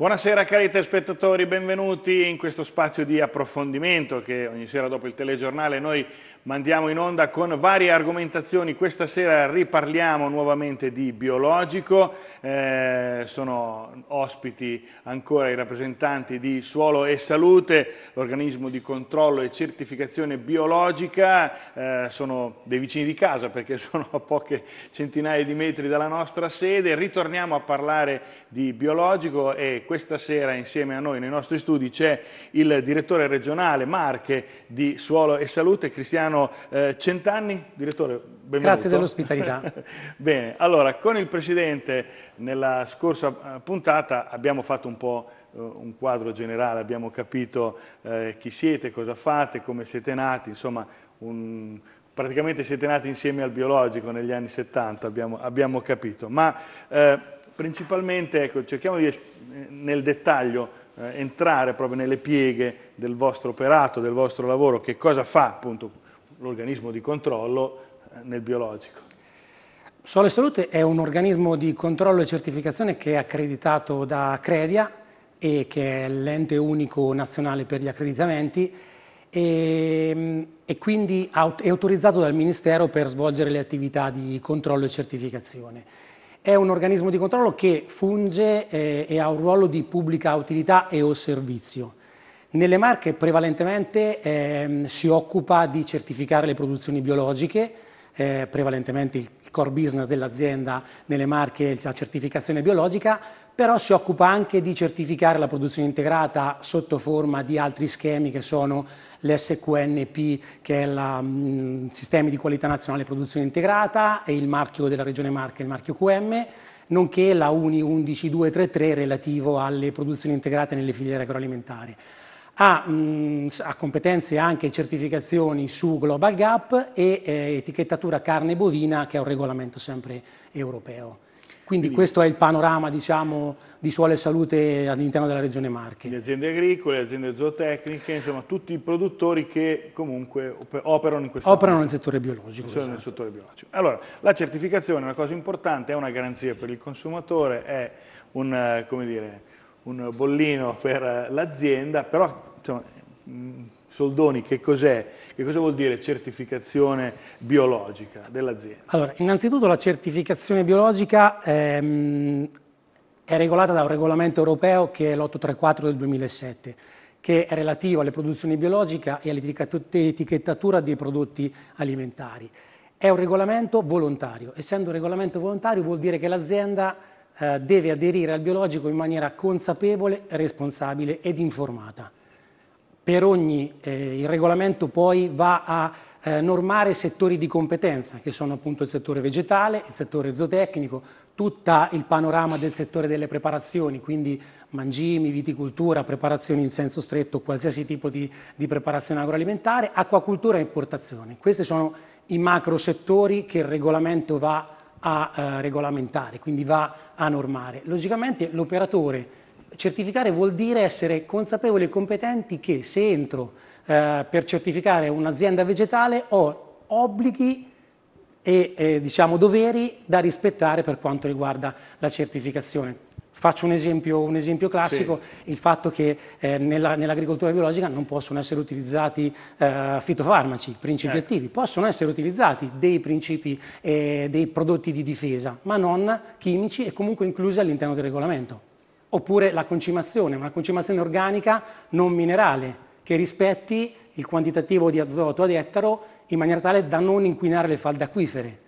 Buonasera cari telespettatori, benvenuti in questo spazio di approfondimento che ogni sera dopo il telegiornale noi mandiamo in onda con varie argomentazioni. Questa sera riparliamo nuovamente di biologico, eh, sono ospiti ancora i rappresentanti di Suolo e Salute, l'organismo di controllo e certificazione biologica, eh, sono dei vicini di casa perché sono a poche centinaia di metri dalla nostra sede. Ritorniamo a parlare di biologico e questa sera insieme a noi nei nostri studi c'è il direttore regionale Marche di Suolo e Salute, Cristiano eh, Centanni. Direttore, benvenuto. Grazie dell'ospitalità. Bene, allora con il Presidente nella scorsa eh, puntata abbiamo fatto un po' eh, un quadro generale, abbiamo capito eh, chi siete, cosa fate, come siete nati, insomma un, praticamente siete nati insieme al biologico negli anni 70, abbiamo, abbiamo capito, ma eh, principalmente ecco, cerchiamo di nel dettaglio eh, entrare proprio nelle pieghe del vostro operato, del vostro lavoro, che cosa fa appunto l'organismo di controllo eh, nel biologico. Sole Salute è un organismo di controllo e certificazione che è accreditato da Credia e che è l'ente unico nazionale per gli accreditamenti e, ehm, e quindi è autorizzato dal Ministero per svolgere le attività di controllo e certificazione. È un organismo di controllo che funge eh, e ha un ruolo di pubblica utilità e o servizio. Nelle Marche prevalentemente eh, si occupa di certificare le produzioni biologiche, eh, prevalentemente il core business dell'azienda nelle Marche è la certificazione biologica, però si occupa anche di certificare la produzione integrata sotto forma di altri schemi che sono l'SQNP, che è il mm, Sistema di Qualità Nazionale Produzione Integrata, e il marchio della Regione Marche, il marchio QM, nonché la UNI 11233 relativo alle produzioni integrate nelle filiere agroalimentari. Ha, mh, mm, ha, competenze anche certificazioni su Global Gap e eh, etichettatura carne bovina, che è un regolamento sempre europeo. Quindi questo è il panorama diciamo, di suolo e salute all'interno della regione Marche. Le aziende agricole, le aziende zootecniche, insomma tutti i produttori che comunque operano in questo Operano nel settore, biologico, esatto. nel settore biologico. Allora, la certificazione è una cosa importante, è una garanzia per il consumatore, è un, dire, un bollino per eh, l'azienda, però insomma, Soldoni, che cos'è? Che cosa vuol dire certificazione biologica dell'azienda? Allora, innanzitutto la certificazione biologica ehm, è regolata da un regolamento europeo che è l'834 del 2007 che è relativo alle produzioni biologiche e all'etichettatura dei prodotti alimentari. È un regolamento volontario, essendo un regolamento volontario vuol dire che l'azienda eh, deve aderire al biologico in maniera consapevole, responsabile ed informata per ogni, eh, il regolamento poi va a eh, normare settori di competenza, che sono appunto il settore vegetale, il settore zootecnico, tutto il panorama del settore delle preparazioni, quindi mangimi, viticoltura, preparazioni in senso stretto, qualsiasi tipo di, di preparazione agroalimentare, acquacultura e importazione. Questi sono i macro settori che il regolamento va a eh, regolamentare, quindi va a normare. Logicamente l'operatore Certificare vuol dire essere consapevoli e competenti che se entro eh, per certificare un'azienda vegetale ho obblighi e eh, diciamo, doveri da rispettare per quanto riguarda la certificazione. Faccio un esempio, un esempio classico, sì. il fatto che eh, nell'agricoltura biologica non possono essere utilizzati eh, fitofarmaci, principi ecco. attivi, possono essere utilizzati dei principi, e eh, dei prodotti di difesa, ma non chimici e comunque inclusi all'interno del regolamento oppure la concimazione, una concimazione organica non minerale che rispetti il quantitativo di azoto ad ettaro in maniera tale da non inquinare le falde acquifere.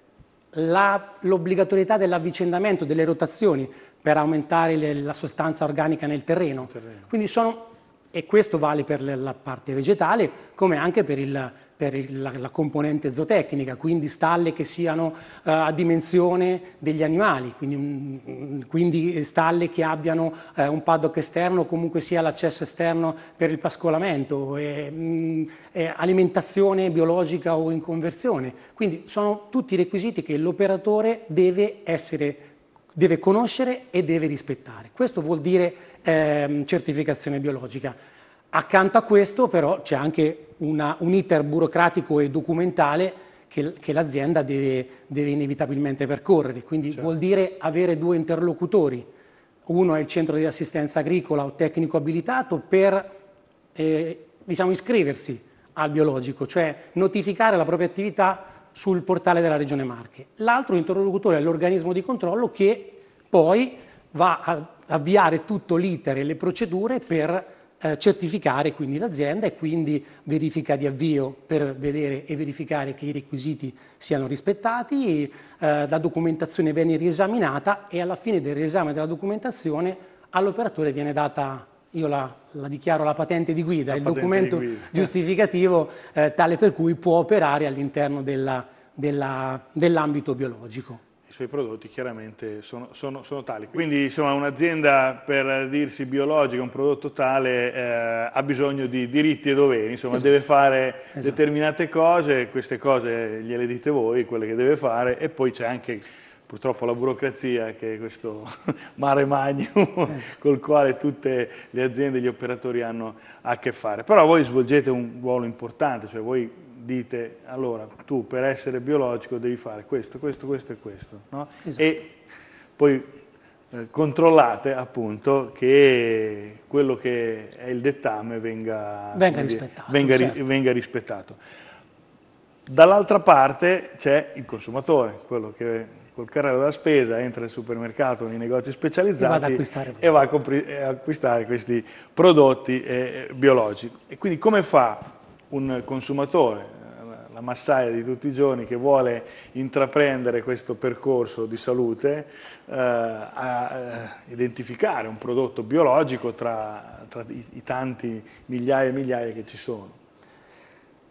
l'obbligatorietà dell'avvicendamento, delle rotazioni per aumentare le, la sostanza organica nel terreno. terreno. Sono, e questo vale per la parte vegetale come anche per il, per il, la, la, componente zootecnica, quindi stalle che siano uh, a dimensione degli animali, quindi, um, quindi stalle che abbiano uh, un paddock esterno o comunque sia l'accesso esterno per il pascolamento, e, um, e alimentazione biologica o in conversione. Quindi sono tutti requisiti che l'operatore deve essere deve conoscere e deve rispettare. Questo vuol dire eh, certificazione biologica. Accanto a questo però c'è anche una, un iter burocratico e documentale che, che l'azienda deve, deve, inevitabilmente percorrere, quindi certo. vuol dire avere due interlocutori, uno è il centro di assistenza agricola o tecnico abilitato per eh, diciamo, iscriversi al biologico, cioè notificare la propria attività sul portale della Regione Marche. L'altro interlocutore è l'organismo di controllo che poi va a avviare tutto l'iter e le procedure per eh, certificare quindi l'azienda e quindi verifica di avvio per vedere e verificare che i requisiti siano rispettati, eh, la documentazione viene riesaminata e alla fine del riesame della documentazione all'operatore viene data io la, la, dichiaro la patente di guida, la il documento guida. giustificativo eh, tale per cui può operare all'interno dell'ambito biologico i suoi prodotti chiaramente sono, sono, sono tali. Quindi insomma un'azienda per dirsi biologica, un prodotto tale, eh, ha bisogno di diritti e doveri, insomma esatto. deve fare esatto. determinate cose, queste cose gliele dite voi, quelle che deve fare e poi c'è anche purtroppo la burocrazia che è questo mare magno esatto. col quale tutte le aziende e gli operatori hanno a che fare. Però voi svolgete un ruolo importante, cioè voi dite allora tu per essere biologico devi fare questo, questo, questo e questo. No? Esatto. E poi eh, controllate appunto che quello che è il dettame venga, venga, rispettato, venga, certo. venga rispettato. Dall'altra parte c'è il consumatore, quello che col carrello della spesa entra nel supermercato, nei negozi specializzati e, acquistare. e va a acquistare questi prodotti eh, biologici. E quindi come fa un consumatore, la massaia di tutti i giorni che vuole intraprendere questo percorso di salute eh, a eh, identificare un prodotto biologico tra, tra i, i tanti migliaia e migliaia che ci sono.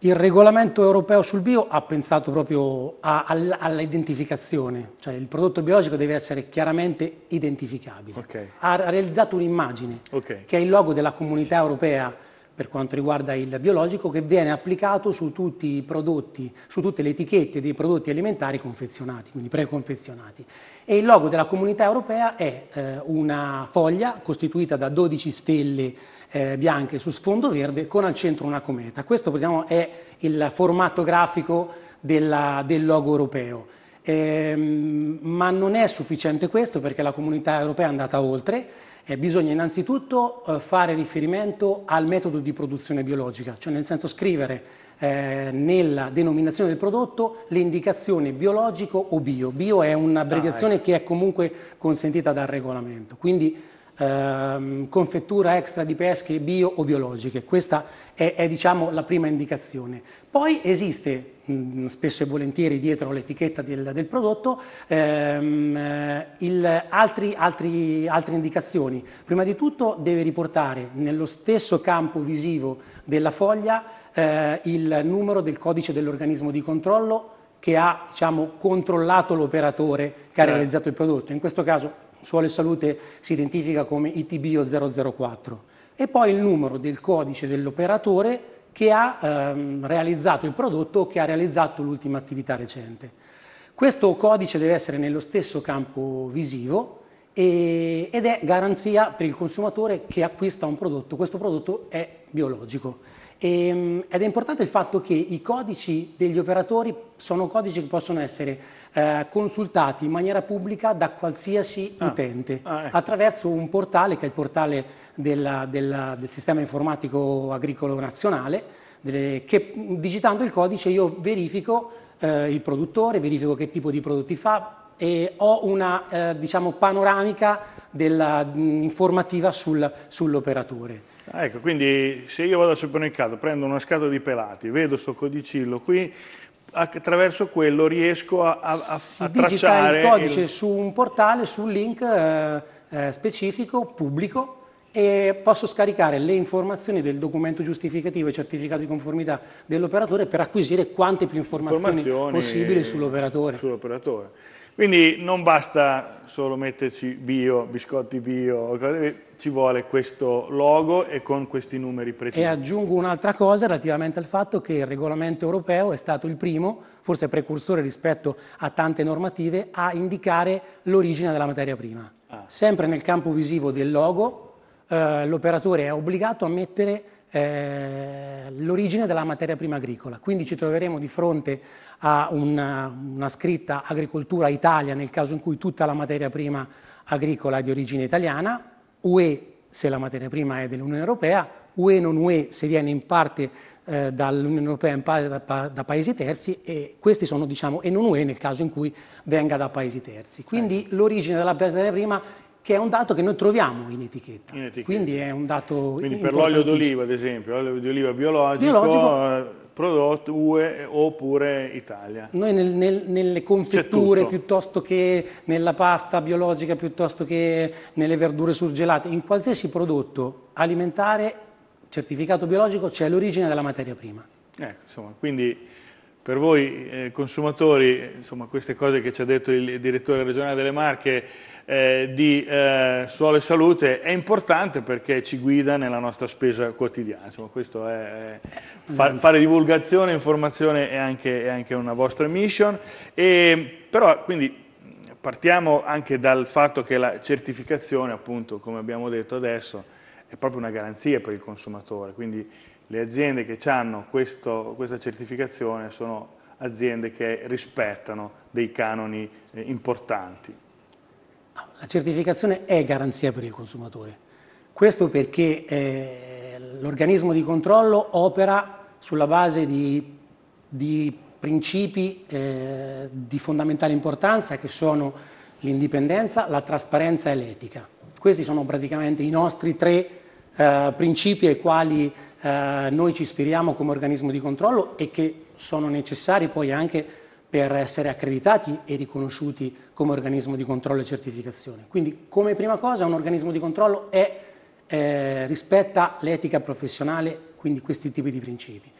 Il regolamento europeo sul bio ha pensato proprio all'identificazione, cioè il prodotto biologico deve essere chiaramente identificabile. Okay. Ha realizzato un'immagine okay. che è il logo della comunità europea per quanto riguarda il biologico che viene applicato su tutti i prodotti, su tutte le etichette dei prodotti alimentari confezionati, quindi preconfezionati. E il logo della comunità europea è eh, una foglia costituita da 12 stelle eh, bianche su sfondo verde con al centro una cometa. Questo diciamo, è il formato grafico della, del logo europeo. Eh, ma non è sufficiente questo perché la comunità europea è andata oltre eh, bisogna innanzitutto eh, fare riferimento al metodo di produzione biologica, cioè nel senso scrivere eh, nella denominazione del prodotto l'indicazione biologico o bio. Bio è un'abbreviazione ah, ecco. che è comunque consentita dal regolamento, quindi ehm, confettura extra di pesche bio o biologiche, questa è, è diciamo, la prima indicazione. Poi esiste Mm, spesso e volentieri dietro l'etichetta del, del prodotto, ehm, eh, il, altri, altri, altre indicazioni. Prima di tutto deve riportare nello stesso campo visivo della foglia eh, il numero del codice dell'organismo di controllo che ha diciamo, controllato l'operatore che sì. ha certo. realizzato il prodotto. In questo caso Suole Salute si identifica come ITBO 004 e poi il numero del codice dell'operatore che ha ehm, realizzato il prodotto o che ha realizzato l'ultima attività recente. Questo codice deve essere nello stesso campo visivo e, ed è garanzia per il consumatore che acquista un prodotto, questo prodotto è biologico. Ehm, ed è importante il fatto che i codici degli operatori sono codici che possono essere eh, consultati in maniera pubblica da qualsiasi ah. utente ah, ecco. attraverso un portale che è il portale della, della, del sistema informatico agricolo nazionale delle, che digitando il codice io verifico eh, il produttore, verifico che tipo di prodotti fa e ho una eh, diciamo, panoramica della, mh, informativa sul, sull'operatore ecco, quindi se io vado al supermercato, prendo una scatola di pelati, vedo sto codicillo qui, attraverso quello riesco a, a, si a tracciare... il codice il... su un portale, su un link eh, eh, specifico, pubblico, e posso scaricare le informazioni del documento giustificativo e certificato di conformità dell'operatore per acquisire quante più informazioni, informazioni possibili sull'operatore. Sull quindi non basta solo metterci bio, biscotti bio, ci vuole questo logo e con questi numeri precisi. E aggiungo un'altra cosa relativamente al fatto che il regolamento europeo è stato il primo, forse precursore rispetto a tante normative, a indicare l'origine della materia prima. Ah. Sempre nel campo visivo del logo, eh, l'operatore è obbligato a mettere eh, l'origine della materia prima agricola. Quindi ci troveremo di fronte a una, una scritta agricoltura Italia nel caso in cui tutta la materia prima agricola è di origine italiana, UE se la materia prima è dell'Unione Europea, UE non UE se viene in parte eh, dall'Unione Europea, in parte da, pa- da, paesi terzi e questi sono diciamo e non UE nel caso in cui venga da paesi terzi. Quindi eh. l'origine della materia prima che è un dato che noi troviamo in etichetta. In etichetta. Quindi è un dato Quindi per l'olio d'oliva, ad esempio, l'olio d'oliva biologico, biologico, prodotto UE oppure Italia. Noi nel, nel, nelle confetture piuttosto che nella pasta biologica, piuttosto che nelle verdure surgelate, in qualsiasi prodotto alimentare certificato biologico c'è l'origine della materia prima. Ecco, insomma, quindi per voi eh, consumatori, insomma, queste cose che ci ha detto il direttore regionale delle Marche eh, di eh, suolo e salute è importante perché ci guida nella nostra spesa quotidiana. Insomma, questo è, è far, fare divulgazione, informazione è anche, è anche una vostra mission. E, però quindi partiamo anche dal fatto che la certificazione, appunto, come abbiamo detto adesso, è proprio una garanzia per il consumatore. Quindi le aziende che hanno questo, questa certificazione sono aziende che rispettano dei canoni eh, importanti. La certificazione è garanzia per il consumatore. Questo perché eh, l'organismo di controllo opera sulla base di, di principi eh, di fondamentale importanza che sono l'indipendenza, la trasparenza e l'etica. Questi sono praticamente i nostri tre eh, principi ai quali eh, noi ci ispiriamo come organismo di controllo e che sono necessari poi anche per essere accreditati e riconosciuti come organismo di controllo e certificazione. Quindi come prima cosa un organismo di controllo è, eh, rispetta l'etica professionale, quindi questi tipi di principi.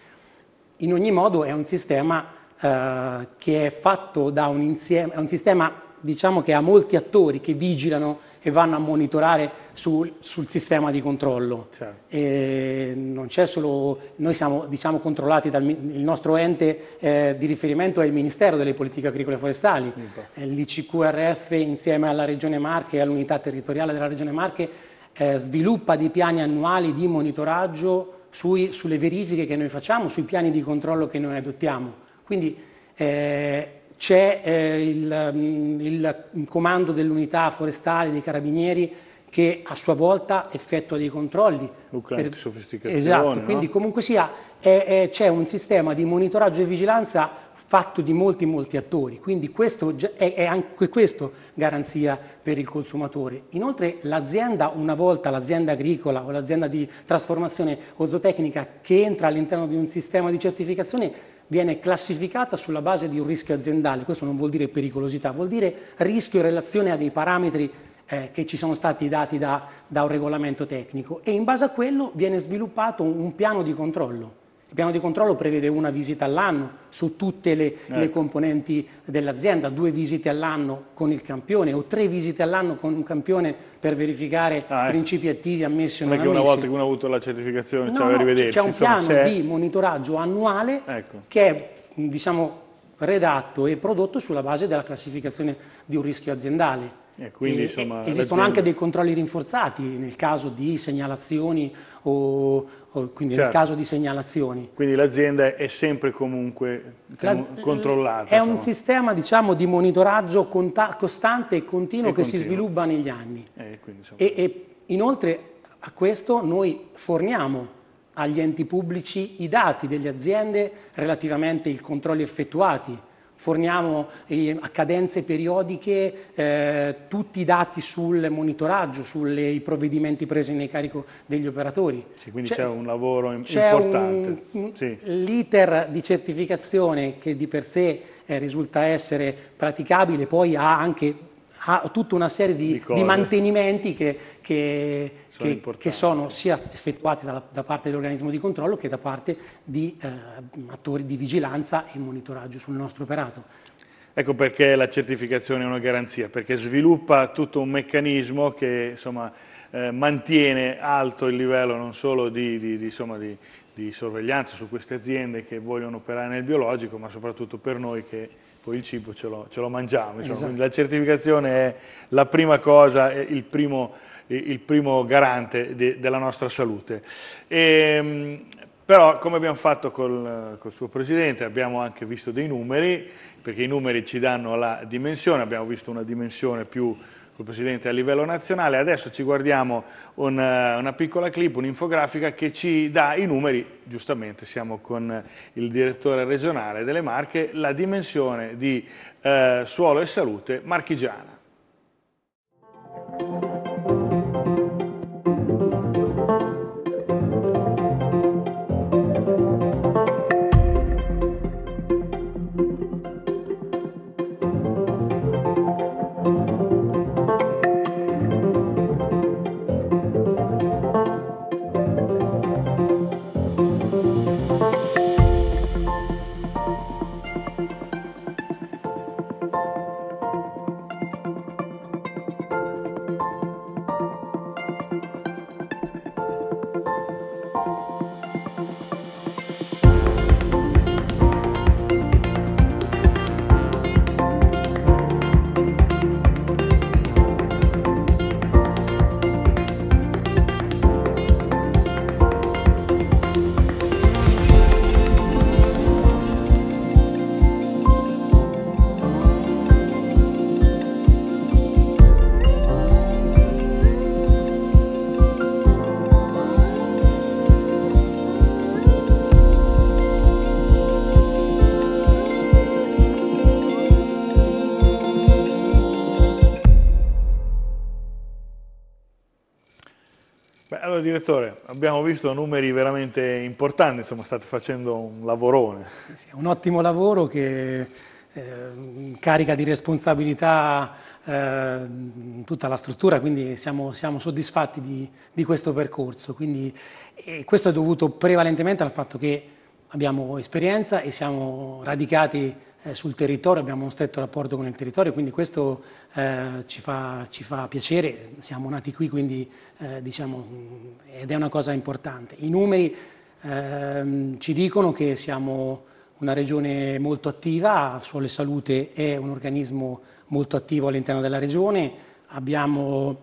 In ogni modo è un sistema eh, che è fatto da un insieme, è un sistema diciamo che ha molti attori che vigilano e vanno a monitorare sul, sul sistema di controllo. Certo. E non c'è Solo, noi siamo diciamo, controllati dal il nostro ente eh, di riferimento è il Ministero delle Politiche Agricole e Forestali, eh, l'ICQRF insieme alla Regione Marche e all'unità territoriale della Regione Marche eh, sviluppa dei piani annuali di monitoraggio sui, sulle verifiche che noi facciamo, sui piani di controllo che noi adottiamo. Quindi eh, c'è eh, il, mm, il, comando dell'unità forestale dei carabinieri che a sua volta effettua dei controlli. Lucra per... sofisticazione. Esatto, no? quindi comunque sia c'è un sistema di monitoraggio e vigilanza fatto di molti molti attori, quindi questo è, è anche questo garanzia per il consumatore. Inoltre l'azienda, una volta l'azienda agricola o l'azienda di trasformazione ozotecnica che entra all'interno di un sistema di certificazione viene classificata sulla base di un rischio aziendale, questo non vuol dire pericolosità, vuol dire rischio in relazione a dei parametri eh, che ci sono stati dati da, da un regolamento tecnico e in base a quello viene sviluppato un, un piano di controllo. Il piano di controllo prevede una visita all'anno su tutte le, eh. le ecco. componenti dell'azienda, due visite all'anno con il campione o tre visite all'anno con un campione per verificare ah, ecco. principi attivi ammessi o non, non è che una volta che uno ha avuto la certificazione no, cioè, no, c'è un Insomma, piano di monitoraggio annuale ecco. che è diciamo, redatto e prodotto sulla base della classificazione di un rischio aziendale eh, quindi, insomma, esistono anche dei controlli rinforzati nel caso di segnalazioni o, o quindi certo. nel caso di segnalazioni. Quindi l'azienda è sempre comunque La, eh, controllata. È insomma. un sistema diciamo, di monitoraggio costante e continuo e che continuo. si sviluppa negli anni. Eh, quindi, e, e inoltre a questo noi forniamo agli enti pubblici i dati delle aziende relativamente ai controlli effettuati forniamo eh, a cadenze periodiche eh, tutti i dati sul monitoraggio, sui provvedimenti presi nei carico degli operatori. Sì, quindi c'è un lavoro importante. Sì. L'iter di certificazione che di per sé eh, risulta essere praticabile, poi ha anche ha tutta una serie di, di, di mantenimenti che, che, sono, che, che sono sia effettuati da, da parte dell'organismo di controllo che da parte di eh, attori di vigilanza e monitoraggio sul nostro operato. Ecco perché la certificazione è una garanzia, perché sviluppa tutto un meccanismo che insomma, eh, mantiene alto il livello non solo di, di, di, insomma, di sorveglianza su queste aziende che vogliono operare nel biologico, ma soprattutto per noi che poi il cibo ce lo, ce lo mangiamo. Insomma. Esatto. La certificazione è la prima cosa, il primo, il primo garante de, della nostra salute. E, ehm, però come abbiamo fatto col, col suo Presidente abbiamo anche visto dei numeri, perché i numeri ci danno la dimensione, abbiamo visto una dimensione più col Presidente a livello nazionale. Adesso ci guardiamo una, eh, una piccola clip, un'infografica che ci dà i numeri, giustamente siamo con eh, il direttore regionale delle Marche, la dimensione di eh, suolo e salute marchigiana. direttore, abbiamo visto numeri veramente importanti, insomma state facendo un lavorone. Sì, sì, un ottimo lavoro che eh, carica di responsabilità eh, tutta la struttura, quindi siamo, siamo soddisfatti di, di, questo percorso. Quindi, eh, questo è dovuto prevalentemente al fatto che abbiamo esperienza e siamo radicati eh, sul territorio, abbiamo un stretto rapporto con il territorio, quindi questo eh, ci, fa, ci, fa, piacere, siamo nati qui, quindi eh, diciamo, mm, ed è una cosa importante. I numeri ehm, ci dicono che siamo una regione molto attiva, Suole Salute è un organismo molto attivo all'interno della regione, abbiamo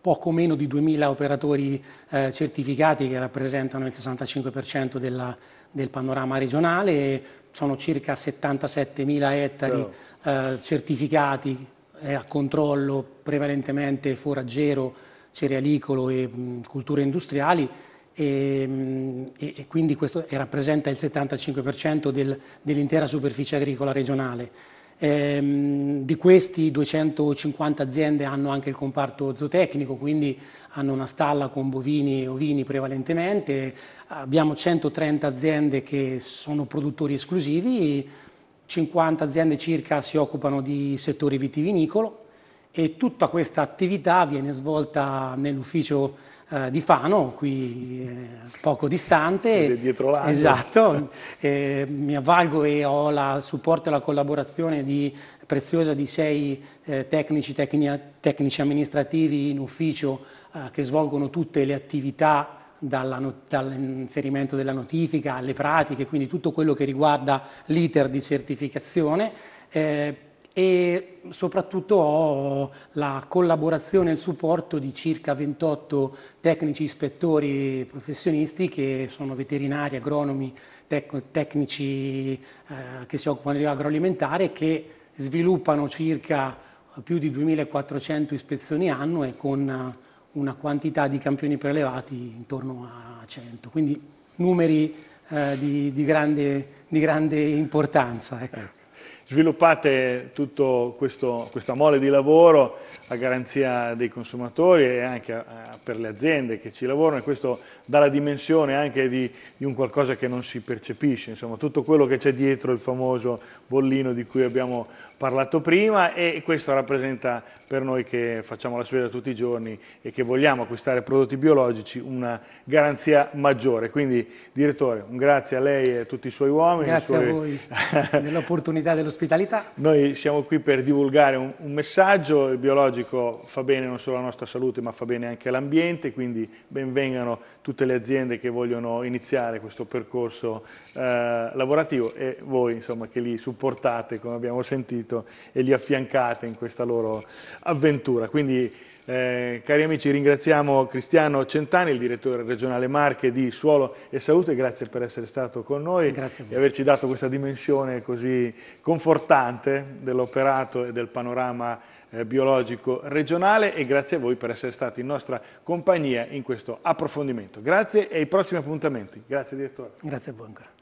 poco meno di 2.000 operatori eh, certificati che rappresentano il 65% della, del panorama regionale, sono circa 77.000 ettari eh, certificati eh, a controllo prevalentemente foraggero, cerealicolo e mh, culture industriali e, mh, e, e quindi questo rappresenta il 75% del, dell'intera superficie agricola regionale. Ehm, di questi 250 aziende hanno anche il comparto zootecnico, quindi hanno una stalla con bovini e ovini prevalentemente, abbiamo 130 aziende che sono produttori esclusivi, 50 aziende circa si occupano di settore vitivinicolo, e tutta questa attività viene svolta nell'ufficio eh, di Fano, qui eh, poco distante. Ed è dietro l'angolo. Esatto, eh, mi avvalgo e ho il supporto e la collaborazione di, preziosa di sei eh, tecnici, tecnia, tecnici amministrativi in ufficio eh, che svolgono tutte le attività dall'inserimento della notifica alle pratiche, quindi tutto quello che riguarda l'iter di certificazione. Eh, e soprattutto ho la collaborazione e il supporto di circa 28 tecnici ispettori professionisti che sono veterinari, agronomi, tec tecnici eh, che si occupano di agroalimentare che sviluppano circa più di 2400 ispezioni anno e con una quantità di campioni prelevati intorno a 100, quindi numeri eh, di, di, grande, di, grande, importanza. Ecco sviluppate tutta questa mole di lavoro a garanzia dei consumatori e anche a, a, per le aziende che ci lavorano e questo dà la dimensione anche di, di un qualcosa che non si percepisce, insomma tutto quello che c'è dietro il famoso bollino di cui abbiamo parlato prima e questo rappresenta per noi che facciamo la sfida tutti i giorni e che vogliamo acquistare prodotti biologici una garanzia maggiore. Quindi direttore, un grazie a lei e a tutti i suoi uomini. Grazie suoi... a voi dell'opportunità dell'ospitalità. Noi siamo qui per divulgare un, un messaggio, il biologico fa bene non solo alla nostra salute ma fa bene anche all'ambiente, quindi benvengano tutte le aziende che vogliono iniziare questo percorso eh, lavorativo e voi insomma che li supportate come abbiamo sentito seguito e li affiancate in questa loro avventura. Quindi eh, cari amici ringraziamo Cristiano Centani, il direttore regionale Marche di Suolo e Salute, grazie per essere stato con noi e averci dato questa dimensione così confortante dell'operato e del panorama eh, biologico regionale e grazie a voi per essere stati in nostra compagnia in questo approfondimento. Grazie e ai prossimi appuntamenti. Grazie direttore. Grazie a voi ancora.